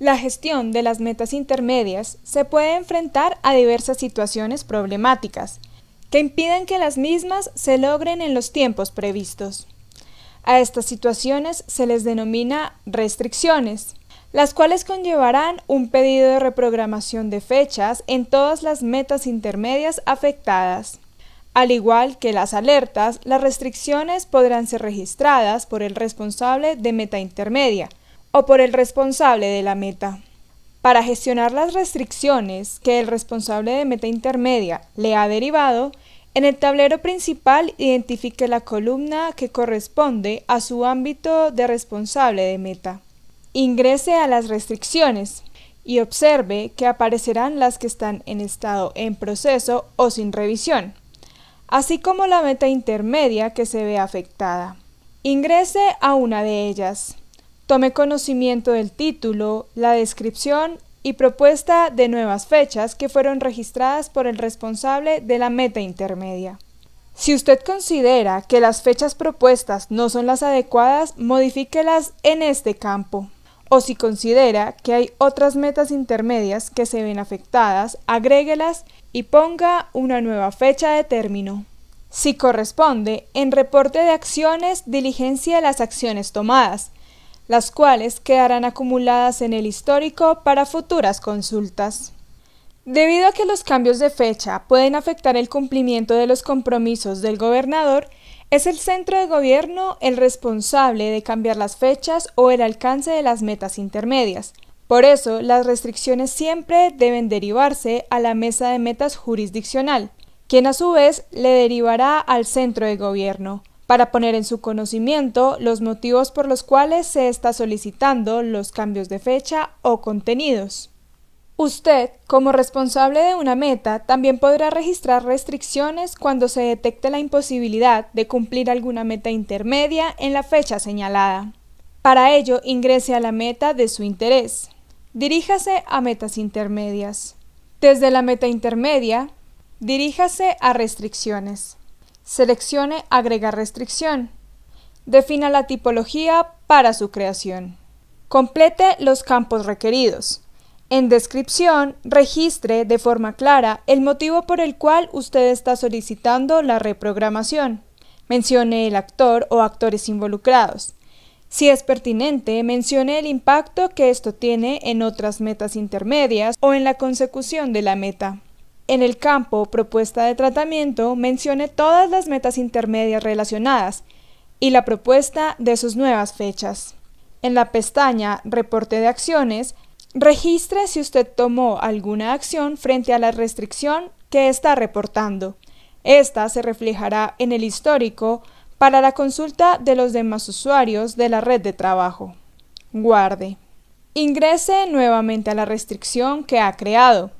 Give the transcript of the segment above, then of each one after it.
La gestión de las metas intermedias se puede enfrentar a diversas situaciones problemáticas que impiden que las mismas se logren en los tiempos previstos. A estas situaciones se les denomina restricciones, las cuales conllevarán un pedido de reprogramación de fechas en todas las metas intermedias afectadas. Al igual que las alertas, las restricciones podrán ser registradas por el responsable de meta intermedia, o por el responsable de la meta. Para gestionar las restricciones que el responsable de meta intermedia le ha derivado, en el tablero principal identifique la columna que corresponde a su ámbito de responsable de meta. Ingrese a las restricciones y observe que aparecerán las que están en estado en proceso o sin revisión, así como la meta intermedia que se ve afectada. Ingrese a una de ellas. Tome conocimiento del título, la descripción y propuesta de nuevas fechas que fueron registradas por el responsable de la meta intermedia. Si usted considera que las fechas propuestas no son las adecuadas, modifíquelas en este campo. O si considera que hay otras metas intermedias que se ven afectadas, agréguelas y ponga una nueva fecha de término. Si corresponde, en reporte de acciones diligencia las acciones tomadas, las cuales quedarán acumuladas en el histórico para futuras consultas. Debido a que los cambios de fecha pueden afectar el cumplimiento de los compromisos del gobernador, es el centro de gobierno el responsable de cambiar las fechas o el alcance de las metas intermedias. Por eso, las restricciones siempre deben derivarse a la mesa de metas jurisdiccional, quien a su vez le derivará al centro de gobierno para poner en su conocimiento los motivos por los cuales se está solicitando los cambios de fecha o contenidos. Usted, como responsable de una meta, también podrá registrar restricciones cuando se detecte la imposibilidad de cumplir alguna meta intermedia en la fecha señalada. Para ello, ingrese a la meta de su interés. Diríjase a metas intermedias. Desde la meta intermedia, diríjase a restricciones. Seleccione Agregar restricción. Defina la tipología para su creación. Complete los campos requeridos. En descripción, registre de forma clara el motivo por el cual usted está solicitando la reprogramación. Mencione el actor o actores involucrados. Si es pertinente, mencione el impacto que esto tiene en otras metas intermedias o en la consecución de la meta en el campo propuesta de tratamiento mencione todas las metas intermedias relacionadas y la propuesta de sus nuevas fechas. En la pestaña Reporte de acciones, registre si usted tomó alguna acción frente a la restricción que está reportando. Esta se reflejará en el histórico para la consulta de los demás usuarios de la red de trabajo. Guarde. Ingrese nuevamente a la restricción que ha creado.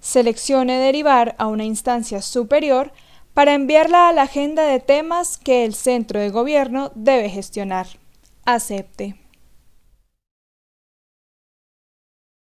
Seleccione derivar a una instancia superior para enviarla a la agenda de temas que el centro de gobierno debe gestionar. Acepte.